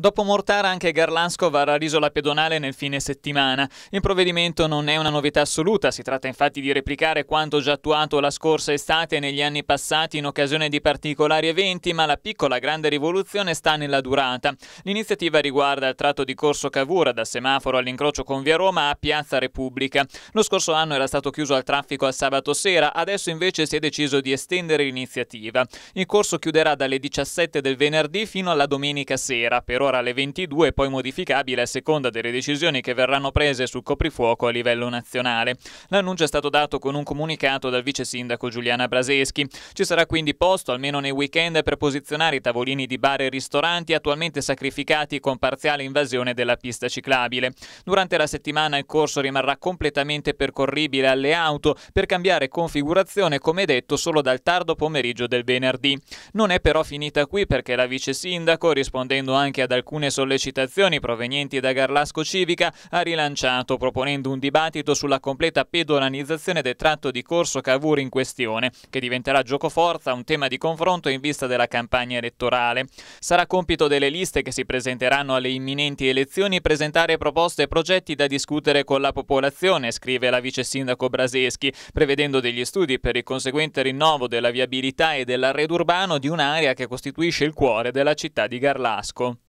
Dopo Mortara anche Garlansco varrà l'isola pedonale nel fine settimana. Il provvedimento non è una novità assoluta, si tratta infatti di replicare quanto già attuato la scorsa estate e negli anni passati in occasione di particolari eventi, ma la piccola grande rivoluzione sta nella durata. L'iniziativa riguarda il tratto di Corso Cavura da semaforo all'incrocio con Via Roma a Piazza Repubblica. Lo scorso anno era stato chiuso al traffico a sabato sera, adesso invece si è deciso di estendere l'iniziativa. Il corso chiuderà dalle 17 del venerdì fino alla domenica sera, per ora ora alle 22 e poi modificabile a seconda delle decisioni che verranno prese sul coprifuoco a livello nazionale. L'annuncio è stato dato con un comunicato dal vice sindaco Giuliana Braseschi. Ci sarà quindi posto, almeno nei weekend, per posizionare i tavolini di bar e ristoranti attualmente sacrificati con parziale invasione della pista ciclabile. Durante la settimana il corso rimarrà completamente percorribile alle auto per cambiare configurazione, come detto, solo dal tardo pomeriggio del venerdì. Non è però finita qui perché la vice sindaco, rispondendo anche ad alcune alcune sollecitazioni provenienti da Garlasco Civica, ha rilanciato proponendo un dibattito sulla completa pedonalizzazione del tratto di Corso Cavour in questione, che diventerà giocoforza un tema di confronto in vista della campagna elettorale. Sarà compito delle liste che si presenteranno alle imminenti elezioni presentare proposte e progetti da discutere con la popolazione, scrive la vice sindaco Braseschi, prevedendo degli studi per il conseguente rinnovo della viabilità e dell'arredo urbano di un'area che costituisce il cuore della città di Garlasco.